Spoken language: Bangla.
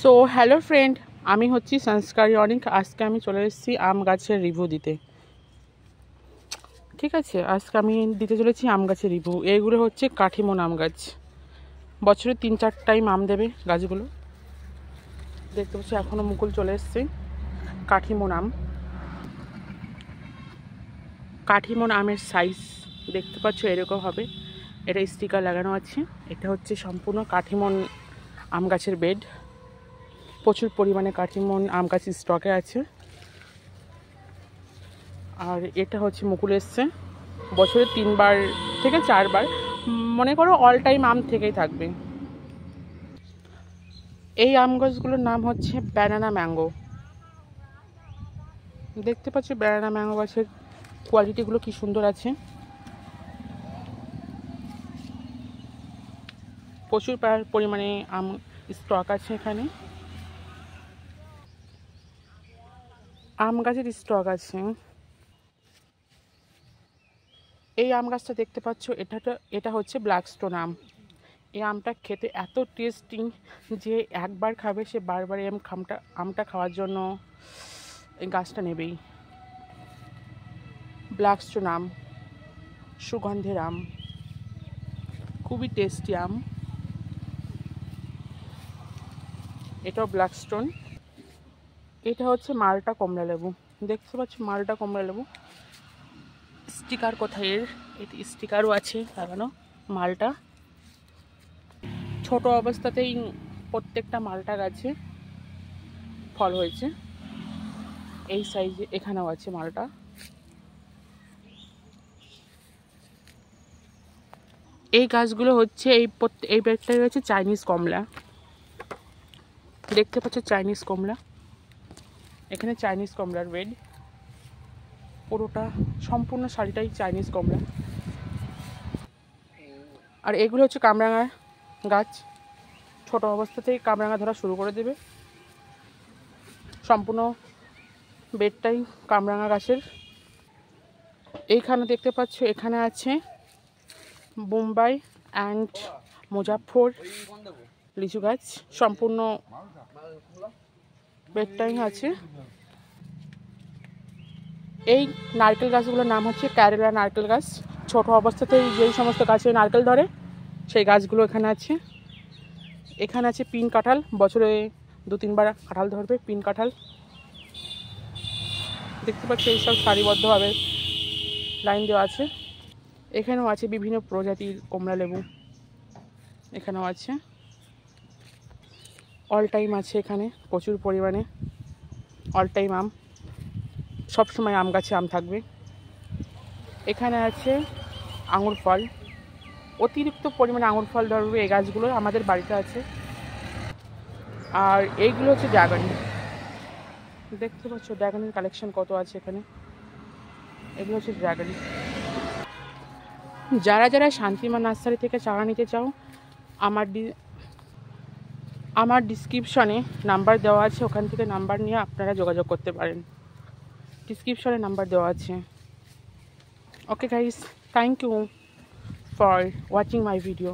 সো হ্যালো ফ্রেন্ড আমি হচ্ছি সংস্কার অনেক আজকে আমি চলে এসেছি আম গাছের রিভিউ দিতে ঠিক আছে আজকে আমি দিতে চলেছি আম গাছের রিভিউ এইগুলো হচ্ছে কাঠিমন আম গাছ বছরে তিন চার টাইম আম দেবে গাছগুলো দেখতে পাচ্ছি এখনও মুকুল চলে এসছে কাঠিমন আম কাঠিমন আমের সাইজ দেখতে পাচ্ছ এরকম হবে এটা স্টিকার লাগানো আছে এটা হচ্ছে সম্পূর্ণ কাঠিমন আম গাছের বেড প্রচুর পরিমাণে কাঠিমন আম গাছ স্টকে আছে আর এটা হচ্ছে মুকুল এসছে বছরে তিনবার থেকে চারবার মনে করো অল টাইম আম থেকেই থাকবে এই আম গাছগুলোর নাম হচ্ছে ব্যানানা ম্যাঙ্গো দেখতে পাচ্ছি ব্যানানা ম্যাঙ্গো গাছের কোয়ালিটিগুলো কি সুন্দর আছে প্রচুর পরিমাণে আম স্টক আছে এখানে আম গাছের স্টক আছে এই আম গাছটা দেখতে পাচ্ছ এটা এটা হচ্ছে ব্ল্যাক স্টোন আম এই আমটা খেতে এত টেস্টিং যে একবার খাবে সে বারবার এম খামটা আমটা খাওয়ার জন্য এই গাছটা নেবেই ব্ল্যাক স্টোন আম সুগন্ধের আম খুবই টেস্টি আম এটাও ব্ল্যাক স্টোন এটা হচ্ছে মালটা কমলা লেবু দেখতে পাচ্ছি মালটা কমলা লেবু স্টিকার কোথায় এর এটি স্টিকারও আছে লাগানো মালটা ছোট অবস্থাতেই প্রত্যেকটা মালটা গাছে ফল হয়েছে এই সাইজে এখানেও আছে মালটা এই গাছগুলো হচ্ছে এই এই ব্যাগটা হচ্ছে চাইনিজ কমলা দেখতে পাচ্ছ চাইনিজ কমলা এখানে চাইনিজ কমলার রেড পুরোটা সম্পূর্ণ শাড়িটাই চাইনিজ কমলা আর এগুলো হচ্ছে কামরাঙা গাছ ছোট অবস্থা থেকে কামরাঙা ধরা শুরু করে দেবে সম্পূর্ণ বেডটাই কামরাঙা গাছের এইখানে দেখতে পাচ্ছ এখানে আছে বোম্বাই অ্যান্ড মুজাফর লিচু গাছ সম্পূর্ণ বেডটাই আছে এই নারকেল গাছগুলোর নাম হচ্ছে ক্যারেলা নারকেল গাছ ছোট অবস্থাতেই যেই সমস্ত গাছে নারকেল ধরে সেই গাছগুলো এখানে আছে এখানে আছে পিন কাঁঠাল বছরে দু তিনবার কাঁঠাল ধরবে পিন কাঁঠাল দেখতে পাচ্ছি এই সব সারিবদ্ধভাবে লাইন দেওয়া আছে এখানেও আছে বিভিন্ন প্রজাতির কমলা লেবু এখানেও আছে অল টাইম আছে এখানে প্রচুর পরিমাণে অল টাইম আম সব সময় আম গাছে আম থাকবে এখানে আছে আঙুর ফল অতিরিক্ত পরিমাণে আঙুর ফল ধরবে এই গাছগুলো আমাদের বাড়িতে আছে আর এইগুলো হচ্ছে ড্রাগন দেখতে পাচ্ছ ড্রাগনের কালেকশন কত আছে এখানে এগুলো হচ্ছে ড্রাগন যারা যারা শান্তিমা নার্সারি থেকে চারা নিতে চাও আমার আমার ডিসক্রিপশনে নাম্বার দেওয়া আছে ওখান থেকে নাম্বার নিয়ে আপনারা যোগাযোগ করতে পারেন ডিসক্রিপশনে নাম্বার দেওয়া আছে okay guys thank you for watching my video